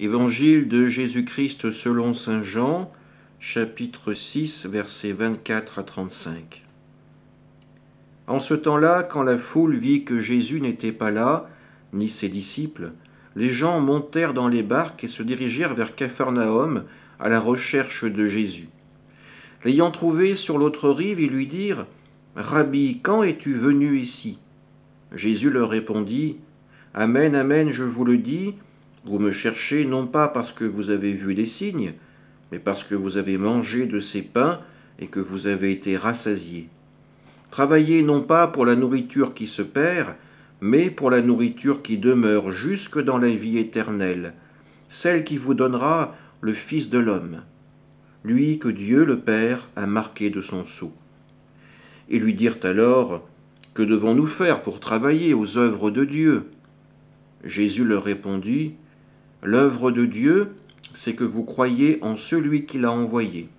Évangile de Jésus-Christ selon Saint Jean, chapitre 6, versets 24 à 35. En ce temps-là, quand la foule vit que Jésus n'était pas là, ni ses disciples, les gens montèrent dans les barques et se dirigèrent vers Capharnaüm à la recherche de Jésus. L'ayant trouvé sur l'autre rive, ils lui dirent Rabbi, quand es-tu venu ici Jésus leur répondit Amen, amen, je vous le dis, vous me cherchez non pas parce que vous avez vu des signes, mais parce que vous avez mangé de ces pains et que vous avez été rassasiés. Travaillez non pas pour la nourriture qui se perd, mais pour la nourriture qui demeure jusque dans la vie éternelle, celle qui vous donnera le Fils de l'homme, lui que Dieu le Père a marqué de son sceau. Et lui dirent alors, Que devons-nous faire pour travailler aux œuvres de Dieu Jésus leur répondit, L'œuvre de Dieu, c'est que vous croyez en celui qui l'a envoyé.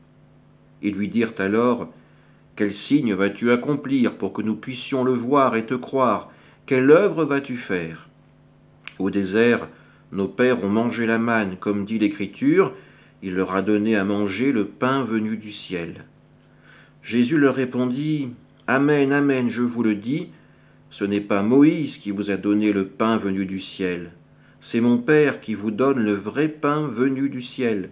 Ils lui dirent alors, Quel signe vas-tu accomplir pour que nous puissions le voir et te croire Quelle œuvre vas-tu faire Au désert, nos pères ont mangé la manne, comme dit l'Écriture, il leur a donné à manger le pain venu du ciel. Jésus leur répondit, Amen, Amen, je vous le dis, ce n'est pas Moïse qui vous a donné le pain venu du ciel, c'est mon Père qui vous donne le vrai pain venu du ciel.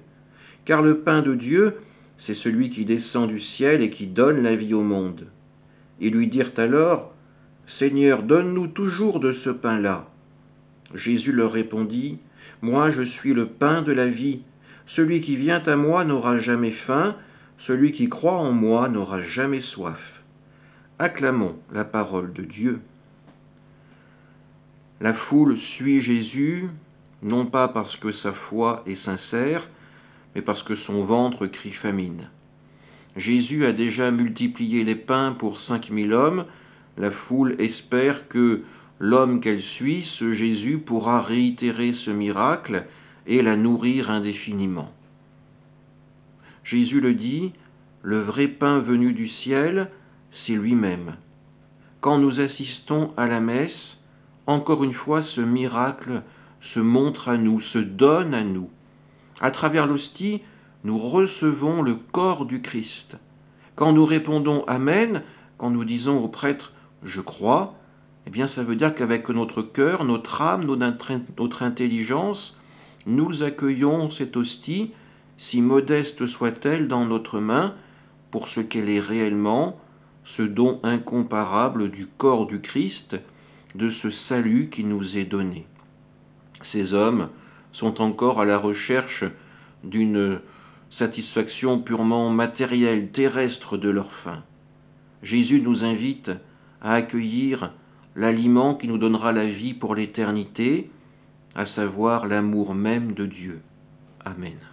Car le pain de Dieu, c'est celui qui descend du ciel et qui donne la vie au monde. Ils lui dirent alors, Seigneur, donne-nous toujours de ce pain-là. Jésus leur répondit, Moi je suis le pain de la vie. Celui qui vient à moi n'aura jamais faim, celui qui croit en moi n'aura jamais soif. Acclamons la parole de Dieu. La foule suit Jésus, non pas parce que sa foi est sincère, mais parce que son ventre crie famine. Jésus a déjà multiplié les pains pour cinq mille hommes, la foule espère que l'homme qu'elle suit, ce Jésus, pourra réitérer ce miracle et la nourrir indéfiniment. Jésus le dit, le vrai pain venu du ciel, c'est lui-même. Quand nous assistons à la messe, encore une fois, ce miracle se montre à nous, se donne à nous. À travers l'hostie, nous recevons le corps du Christ. Quand nous répondons Amen, quand nous disons au prêtre Je crois, eh bien ça veut dire qu'avec notre cœur, notre âme, notre intelligence, nous accueillons cette hostie, si modeste soit-elle dans notre main, pour ce qu'elle est réellement, ce don incomparable du corps du Christ, de ce salut qui nous est donné. Ces hommes sont encore à la recherche d'une satisfaction purement matérielle, terrestre de leur faim. Jésus nous invite à accueillir l'aliment qui nous donnera la vie pour l'éternité, à savoir l'amour même de Dieu. Amen.